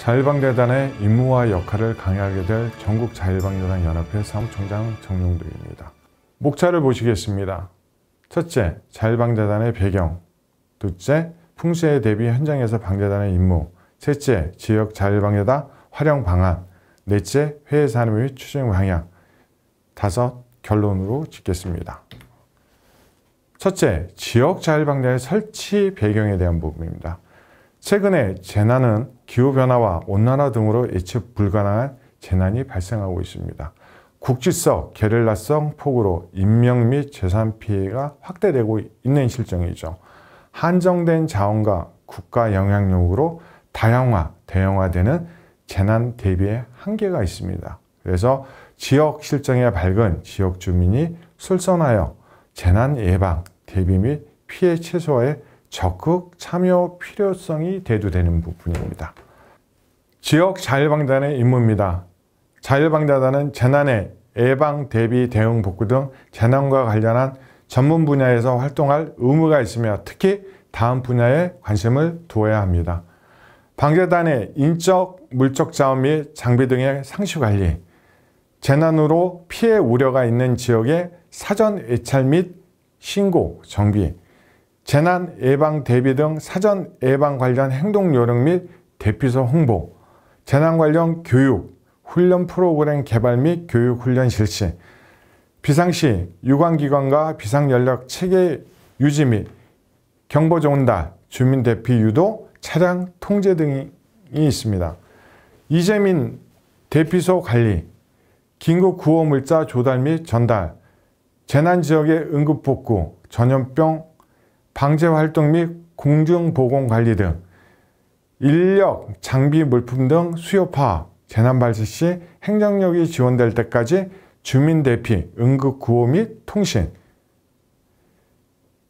자율방재단의 임무와 역할을 강화하게 될 전국 자율방재단 연합회 사무총장 정용득입니다. 목차를 보시겠습니다. 첫째, 자율방재단의 배경. 둘째, 풍수에 대비 현장에서 방재단의 임무. 셋째, 지역 자율방재단 활용 방안. 넷째, 회의 산업의 추진 방향. 다섯, 결론으로 짓겠습니다. 첫째, 지역 자율방재의 설치 배경에 대한 부분입니다. 최근에 재난은 기후변화와 온난화 등으로 예측 불가능한 재난이 발생하고 있습니다. 국지성, 게릴라성 폭우로 인명 및 재산 피해가 확대되고 있는 실정이죠. 한정된 자원과 국가 영향력으로 다양화, 대형화되는 재난 대비의 한계가 있습니다. 그래서 지역 실정에 밝은 지역 주민이 솔선하여 재난 예방, 대비 및 피해 최소화에 적극 참여 필요성이 대두되는 부분입니다. 지역 자율방단의 임무입니다. 자율방단은 재난의 예방, 대비, 대응, 복구 등 재난과 관련한 전문 분야에서 활동할 의무가 있으며 특히 다음 분야에 관심을 두어야 합니다. 방재단의 인적, 물적 자원 및 장비 등의 상시 관리, 재난으로 피해 우려가 있는 지역의 사전 예찰 및 신고, 정비, 재난 예방 대비 등 사전 예방 관련 행동 요령 및 대피소 홍보, 재난 관련 교육, 훈련 프로그램 개발 및 교육 훈련 실시, 비상시 유관기관과 비상연락 체계 유지 및 경보조 온다, 주민 대피 유도, 차량 통제 등이 있습니다. 이재민 대피소 관리, 긴급 구호 물자 조달 및 전달, 재난 지역의 응급 복구, 전염병 방제 활동 및 공중보건 관리 등 인력, 장비, 물품 등 수요 파악, 재난 발생 시 행정력이 지원될 때까지 주민 대피, 응급 구호 및 통신,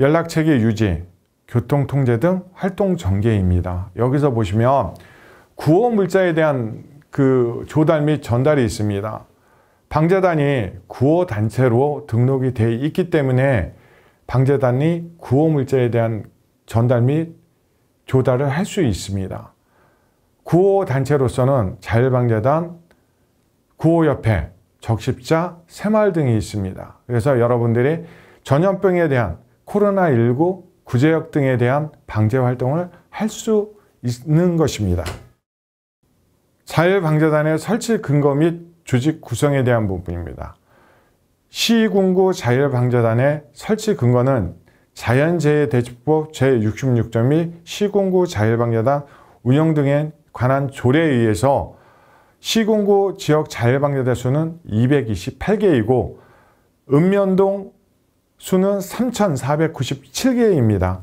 연락 체계 유지, 교통 통제 등 활동 전개입니다. 여기서 보시면 구호 물자에 대한 그 조달 및 전달이 있습니다. 방재단이 구호 단체로 등록이 돼 있기 때문에 방재단이 구호 물자에 대한 전달 및 조달을 할 수 있습니다. 구호 단체로서는 자율방재단, 구호협회, 적십자, 새마을 등이 있습니다. 그래서 여러분들이 전염병에 대한 코로나19 구제역 등에 대한 방제 활동을 할 수 있는 것입니다. 자율방재단의 설치 근거 및 조직 구성에 대한 부분입니다. 시군구 자율방재단의 설치 근거는 자연재해 대책법제6 6점및시공구 자율방재단 운영 등에 관한 조례에 의해서 시공구 지역 자율방재대 수는 228개이고 읍면동 수는 3,497개입니다.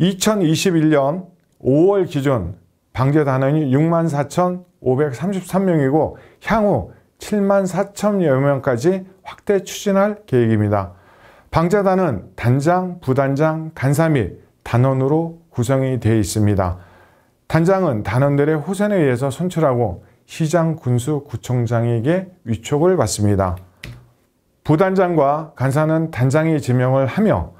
2021년 5월 기준 방재 단원이 64,533명이고 향후 74,000여 명까지 확대 추진할 계획입니다. 방자단은 단장, 부단장, 간사 및 단원으로 구성이 되어 있습니다. 단장은 단원들의 호선에 의해서 선출하고 시장, 군수, 구청장에게 위촉을 받습니다. 부단장과 간사는 단장이 지명을 하며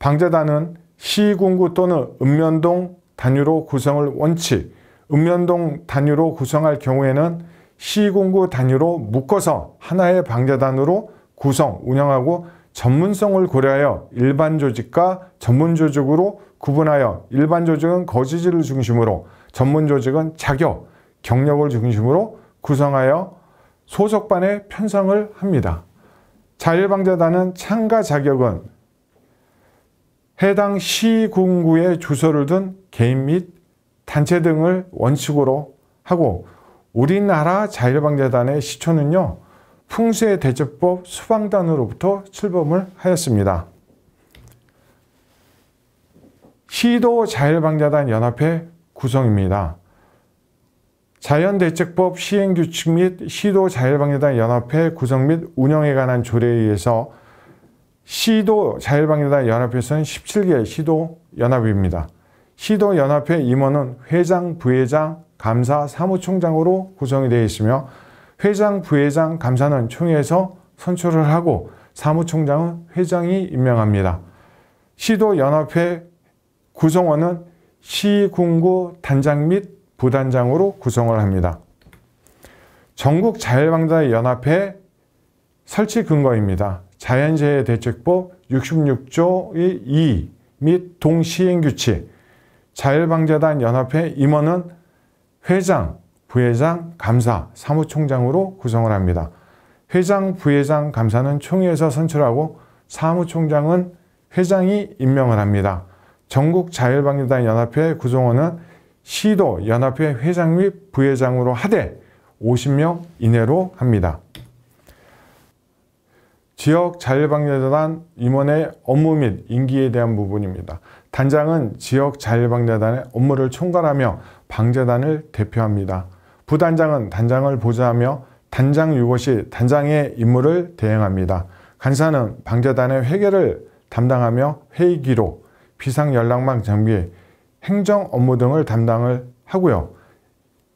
방자단은 시군구 또는 읍면동 단위로 구성을 원칙, 읍면동 단위로 구성할 경우에는 시군구 단위로 묶어서 하나의 방자단으로 구성, 운영하고 전문성을 고려하여 일반 조직과 전문 조직으로 구분하여 일반 조직은 거지지를 중심으로 전문 조직은 자격, 경력을 중심으로 구성하여 소속반에 편성을 합니다. 자율방재단은 참가 자격은 해당 시군구의 주소를 둔 개인 및 단체 등을 원칙으로 하고 우리나라 자율방재단의 시초는요. 풍수의 대처법 수방단으로부터 출범을 하였습니다. 시도 자율방자단 연합회 구성입니다. 자연대책법 시행규칙 및 시도 자율방자단 연합회 구성 및 운영에 관한 조례에 의해서 시도 자율방자단 연합회에서는 17개 시도 연합입니다. 시도 연합회 임원은 회장, 부회장, 감사, 사무총장으로 구성이 되어 있으며 회장, 부회장, 감사는 총회에서 선출을 하고 사무총장은 회장이 임명합니다. 시도연합회 구성원은 시군구 단장 및 부단장으로 구성을 합니다. 전국 자율방자연합회 설치 근거입니다. 자연재해 대책법 6 6조2및 동시행규칙, 자율방재단 연합회 임원은 회장, 부회장, 감사, 사무총장으로 구성을 합니다. 회장, 부회장, 감사는 총회에서 선출하고 사무총장은 회장이 임명을 합니다. 전국 자율방리단 연합회 구성원은 시도 연합회 회장 및 부회장으로 하되 50명 이내로 합니다. 지역 자율방대단 임원의 업무 및 임기에 대한 부분입니다. 단장은 지역 자율방대단의 업무를 총괄하며 방재단을 대표합니다. 부단장은 단장을 보좌하며 단장 유고시 단장의 임무를 대행합니다. 간사는 방재단의 회계를 담당하며 회의기록, 비상연락망 정비, 행정 업무 등을 담당을 하고요.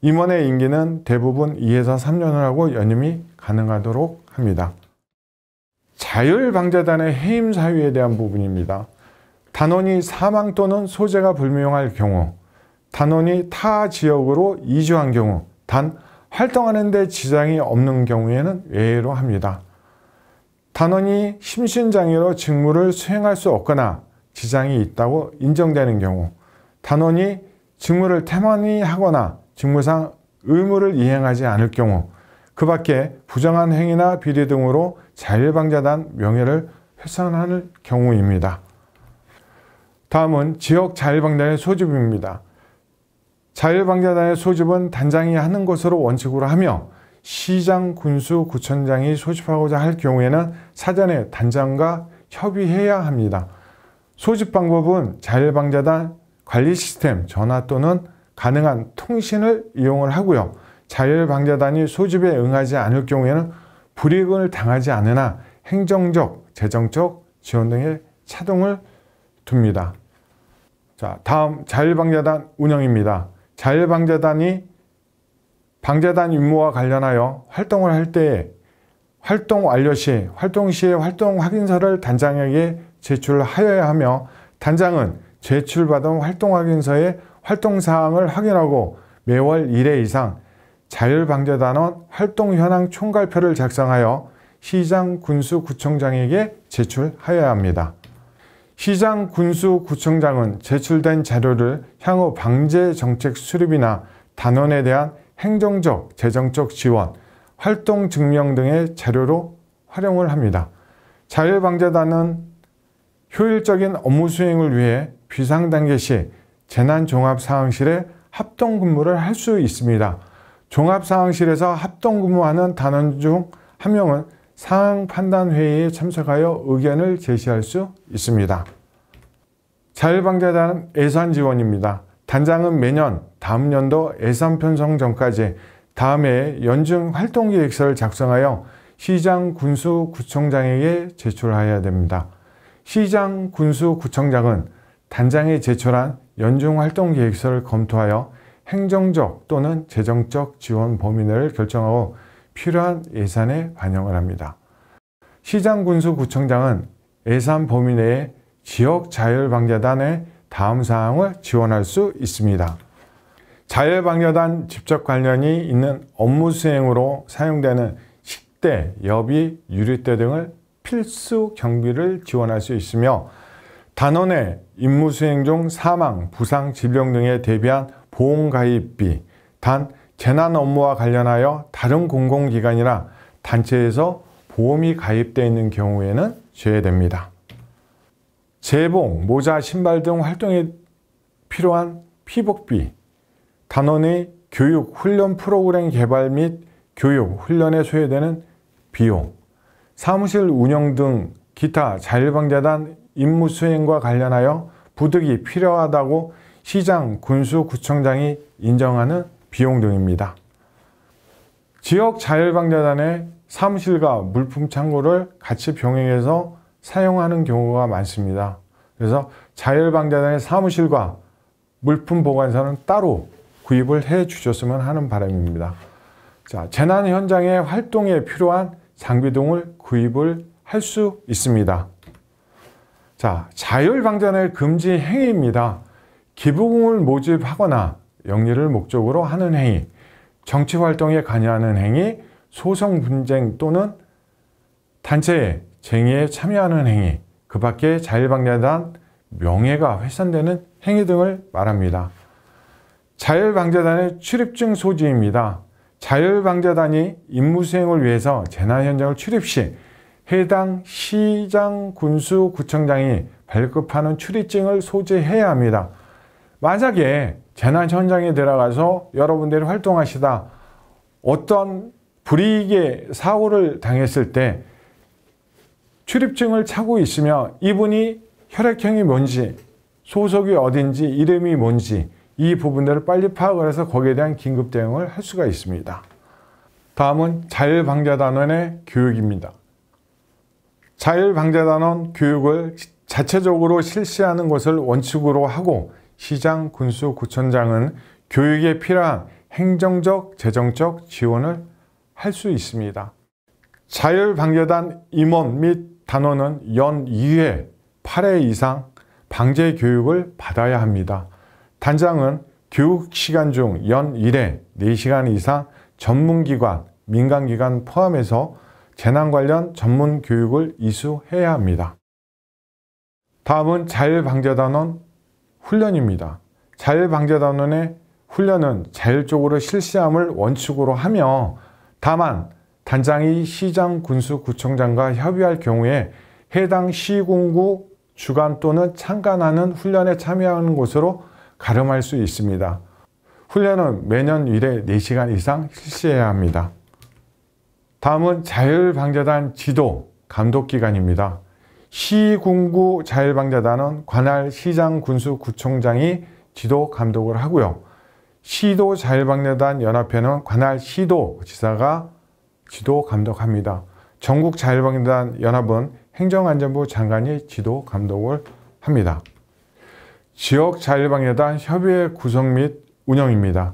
임원의 임기는 대부분 2에서 3년을 하고 연임이 가능하도록 합니다. 자율방재단의 해임 사유에 대한 부분입니다. 단원이 사망 또는 소재가 불명할 경우, 단원이 타 지역으로 이주한 경우, 단 활동하는 데 지장이 없는 경우에는 예외로 합니다. 단원이 심신장애로 직무를 수행할 수 없거나 지장이 있다고 인정되는 경우 단원이 직무를 태만히 하거나 직무상 의무를 이행하지 않을 경우 그 밖에 부정한 행위나 비리 등으로 자율방자단 명예를 훼손하는 경우입니다. 다음은 지역 자율방단의 소집입니다. 자율방자단의 소집은 단장이 하는 것으로 원칙으로 하며 시장, 군수, 구청장이 소집하고자 할 경우에는 사전에 단장과 협의해야 합니다. 소집 방법은 자율방자단 관리 시스템 전화 또는 가능한 통신을 이용을 하고요. 자율방자단이 소집에 응하지 않을 경우에는 불이익을 당하지 않으나 행정적, 재정적 지원 등의 차동을 둡니다. 자, 다음 자율방자단 운영입니다. 자율방재단이 방재단 임무와 관련하여 활동을 할 때 활동 완료 시 활동 시의 활동 확인서를 단장에게 제출하여야 하며 단장은 제출받은 활동 확인서의 활동 사항을 확인하고 매월 1회 이상 자율방재단원 활동 현황 총괄표를 작성하여 시장 군수구청장에게 제출하여야 합니다. 시장 군수 구청장은 제출된 자료를 향후 방제 정책 수립이나 단원에 대한 행정적, 재정적 지원, 활동 증명 등의 자료로 활용을 합니다. 자율방재단은 효율적인 업무 수행을 위해 비상단계 시 재난종합사항실에 합동근무를 할 수 있습니다. 종합사항실에서 합동근무하는 단원 중 한 명은 사항 판단 회의에 참석하여 의견을 제시할 수 있습니다. 자율방재단 예산 지원입니다. 단장은 매년 다음 연도 예산 편성 전까지 다음해 연중 활동 계획서를 작성하여 시장 군수 구청장에게 제출하여야 됩니다. 시장 군수 구청장은 단장이 제출한 연중 활동 계획서를 검토하여 행정적 또는 재정적 지원 범위를 결정하고 필요한 예산에 반영을 합니다. 시장군수구청장은 예산 범위 내에 지역자율방재단의 다음 사항을 지원할 수 있습니다. 자율방재단 직접 관련이 있는 업무 수행으로 사용되는 식대, 여비, 유리대 등을 필수 경비를 지원할 수 있으며 단원의 임무 수행 중 사망, 부상, 질병 등에 대비한 보험가입비, 단 재난 업무와 관련하여 다른 공공기관이나 단체에서 보험이 가입되어 있는 경우에는 제외됩니다. 제복, 모자, 신발 등 활동에 필요한 피복비, 단원의 교육, 훈련 프로그램 개발 및 교육, 훈련에 소요되는 비용, 사무실 운영 등 기타 자율방재단 임무 수행과 관련하여 부득이 필요하다고 시장, 군수, 구청장이 인정하는 비용 등입니다. 지역 자율방자단의 사무실과 물품 창고를 같이 병행해서 사용하는 경우가 많습니다. 그래서 자율방자단의 사무실과 물품 보관소는 따로 구입을 해 주셨으면 하는 바람입니다. 자, 재난 현장의 활동에 필요한 장비 등을 구입을 할 수 있습니다. 자, 자율방전의 금지 행위입니다. 기부금을 모집하거나 영리를 목적으로 하는 행위, 정치 활동에 관여하는 행위, 소송 분쟁 또는 단체의 쟁의에 참여하는 행위, 그 밖에 자율방재단 명예가 훼손되는 행위 등을 말합니다. 자율방재단의 출입증 소지입니다. 자율방재단이 임무수행을 위해서 재난현장을 출입 시 해당 시장, 군수, 구청장이 발급하는 출입증을 소지해야 합니다. 만약에 재난 현장에 들어가서 여러분들이 활동하시다 어떤 불이익의 사고를 당했을 때 출입증을 차고 있으며 이분이 혈액형이 뭔지 소속이 어딘지 이름이 뭔지 이 부분들을 빨리 파악을 해서 거기에 대한 긴급 대응을 할 수가 있습니다. 다음은 자율방재단원의 교육입니다. 자율방재단원 교육을 자체적으로 실시하는 것을 원칙으로 하고 시장, 군수, 구청장은 교육에 필요한 행정적, 재정적 지원을 할 수 있습니다. 자율방교단 임원 및 단원은 연 2회 8회 이상 방제 교육을 받아야 합니다. 단장은 교육 시간 중 연 1회 4시간 이상 전문기관, 민간기관 포함해서 재난 관련 전문 교육을 이수해야 합니다. 다음은 자율방재단원 훈련입니다. 자율방재단원의 훈련은 자율적으로 실시함을 원칙으로 하며 다만 단장이 시장 군수 구청장과 협의할 경우에 해당 시군구 주관 또는 참관하는 훈련에 참여하는 것으로 가름할 수 있습니다. 훈련은 매년 1회 4시간 이상 실시해야 합니다. 다음은 자율방재단 지도 감독기관입니다. 시군구 자율방재단은 관할 시장 군수 구청장이 지도 감독을 하고요. 시도 자율방재단 연합회는 관할 시도 지사가 지도 감독합니다. 전국 자율방재단 연합은 행정안전부 장관이 지도 감독을 합니다. 지역 자율방재단 협의회 구성 및 운영입니다.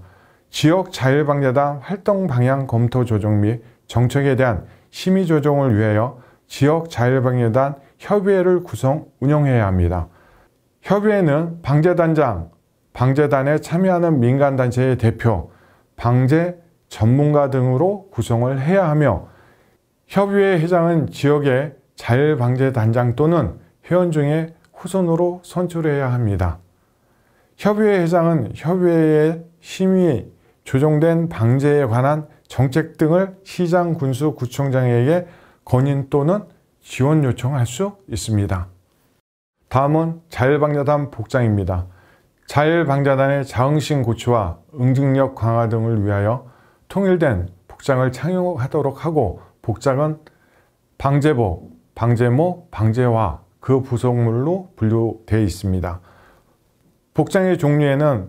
지역 자율방재단 활동 방향 검토 조정 및 정책에 대한 심의 조정을 위하여 지역 자율방재단 협의회를 구성, 운영해야 합니다. 협의회는 방재단장, 방재단에 참여하는 민간단체의 대표, 방재 전문가 등으로 구성을 해야 하며 협의회 회장은 지역의 자율방재단장 또는 회원 중에 후손으로 선출해야 합니다. 협의회 회장은 협의회의 심의, 조정된 방제에 관한 정책 등을 시장 군수 구청장에게 건인 또는 지원 요청할 수 있습니다. 다음은 자율방자단 복장입니다. 자율방자단의 자응신 고취와 응징력 강화 등을 위하여 통일된 복장을 착용하도록 하고 복장은 방제복, 방제모, 방제화 그 부속물로 분류되어 있습니다. 복장의 종류에는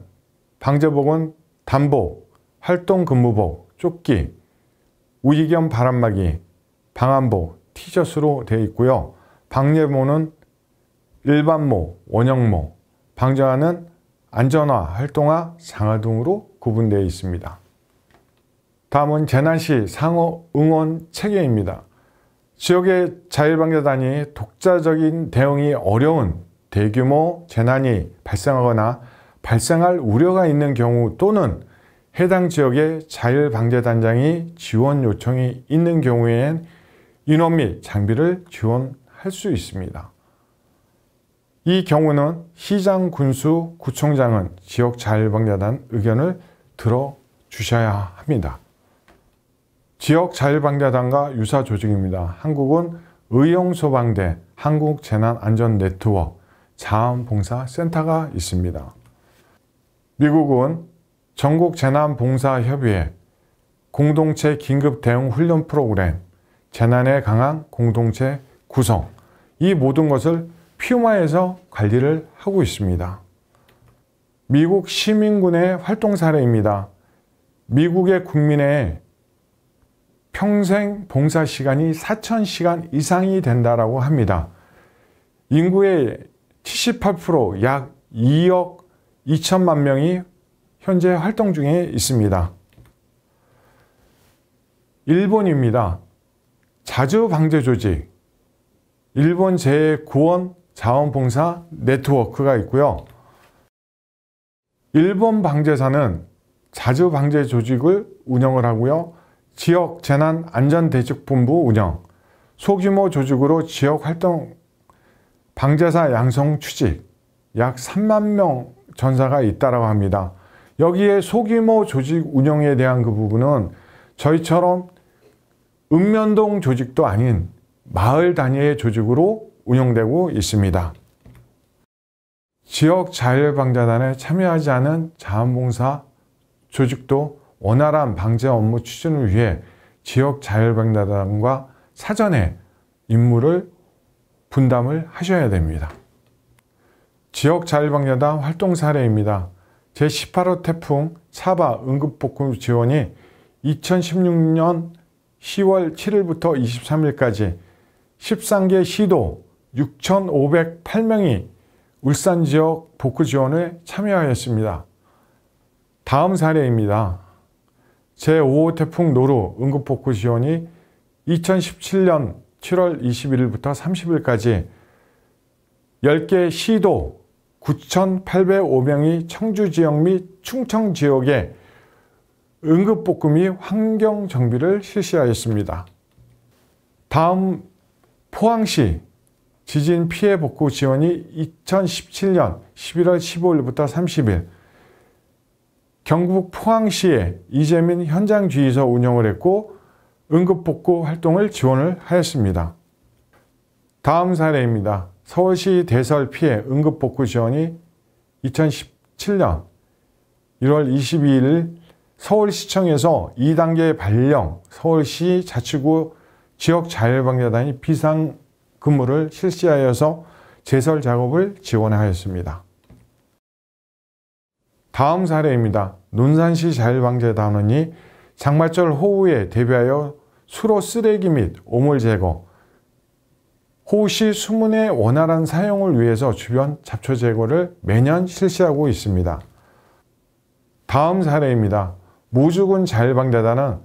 방제복은 단복, 활동근무복, 조끼, 우이겸 바람막이, 방한복, 티셔츠로 되어 있고요. 방예모는 일반모, 원형모, 방자는 안전화, 활동화, 상하 등으로 구분되어 있습니다. 다음은 재난시 상호 응원 체계입니다. 지역의 자율방재단이 독자적인 대응이 어려운 대규모 재난이 발생하거나 발생할 우려가 있는 경우 또는 해당 지역의 자율방재단장이 지원 요청이 있는 경우에는 인원 및 장비를 지원할 수 있습니다. 이 경우는 시장, 군수, 구청장은 지역 자율방대단 의견을 들어주셔야 합니다. 지역 자율방대단과 유사 조직입니다. 한국은 의용소방대, 한국재난안전네트워크, 자원봉사센터가 있습니다. 미국은 전국재난봉사협의회, 공동체 긴급대응훈련 프로그램, 재난에 강한 공동체 구성 이 모든 것을 퓨마에서 관리를 하고 있습니다. 미국 시민군의 활동 사례입니다. 미국의 국민의 평생 봉사 시간이 4,000시간 이상이 된다고 합니다. 인구의 78%약 2억 2천만 명이 현재 활동 중에 있습니다. 일본입니다. 자주 방제 조직, 일본 재해구원 자원봉사 네트워크가 있고요. 일본 방제사는 자주 방제 조직을 운영을 하고요. 지역 재난 안전 대책 본부 운영, 소규모 조직으로 지역 활동 방제사 양성 취직 약 3만 명 전사가 있다라고 합니다. 여기에 소규모 조직 운영에 대한 그 부분은 저희처럼 읍면동 조직도 아닌 마을 단위의 조직으로 운영되고 있습니다. 지역 자율방자단에 참여하지 않은 자원봉사 조직도 원활한 방제 업무 추진을 위해 지역 자율방자단과 사전에 임무를 분담을 하셔야 됩니다. 지역 자율방자단 활동 사례입니다. 제18호 태풍 사바 응급복구 지원이 2016년 10월 7일부터 23일까지 13개 시도 6,508명이 울산 지역 복구 지원에 참여하였습니다. 다음 사례입니다. 제5호 태풍 노루 응급 복구 지원이 2017년 7월 21일부터 30일까지 10개 시도 9,805명이 청주 지역 및 충청 지역에 응급복금이 환경 정비를 실시하였습니다. 다음 포항시 지진 피해 복구 지원이 2017년 11월 15일부터 30일 경북 포항시의 이재민 현장주의서 운영을 했고 응급복구 활동을 지원을 하였습니다. 다음 사례입니다. 서울시 대설 피해 응급복구 지원이 2017년 1월 22일 서울시청에서 2단계 발령 서울시 자치구 지역자율방재단이 비상근무를 실시하여서 제설 작업을 지원하였습니다. 다음 사례입니다. 논산시 자율방재단원이 장마철 호우에 대비하여 수로 쓰레기 및 오물 제거, 호우시 수문의 원활한 사용을 위해서 주변 잡초 제거를 매년 실시하고 있습니다. 다음 사례입니다. 모주군 자율방대단은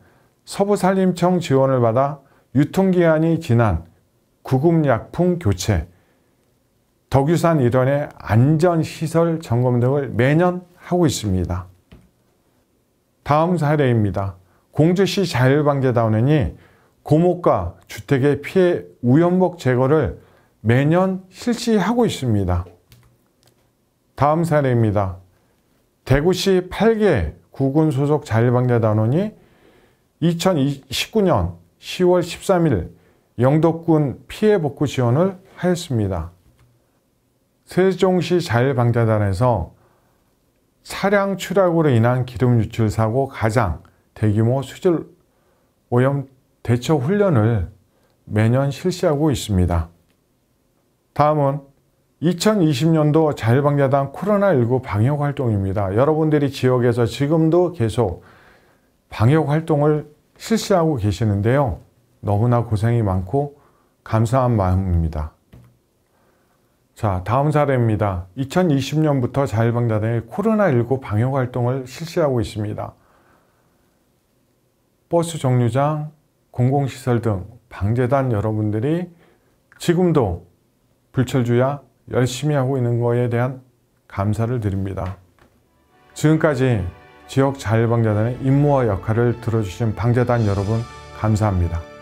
서부산림청 지원을 받아 유통기한이 지난 구급약품 교체, 덕유산 일원의 안전시설 점검 등을 매년 하고 있습니다. 다음 사례입니다. 공주시 자율방재다원이 고목과 주택의 피해 우연목 제거를 매년 실시하고 있습니다. 다음 사례입니다. 대구시 8개 국군 소속 자일방재단원이 2019년 10월 13일 영덕군 피해 복구 지원을 하였습니다. 세종시 자일방재단에서 차량 추락으로 인한 기름 유출 사고 가장 대규모 수질 오염 대처 훈련을 매년 실시하고 있습니다. 다음은 2020년도 자유방재당 코로나19 방역활동입니다. 여러분들이 지역에서 지금도 계속 방역활동을 실시하고 계시는데요. 너무나 고생이 많고 감사한 마음입니다. 자, 다음 사례입니다. 2020년부터 자율방자단이 코로나19 방역활동을 실시하고 있습니다. 버스 정류장, 공공시설 등 방재단 여러분들이 지금도 불철주야 열심히 하고 있는 것에 대한 감사를 드립니다. 지금까지 지역 자율방자단의 임무와 역할을 들어주신 방자단 여러분 감사합니다.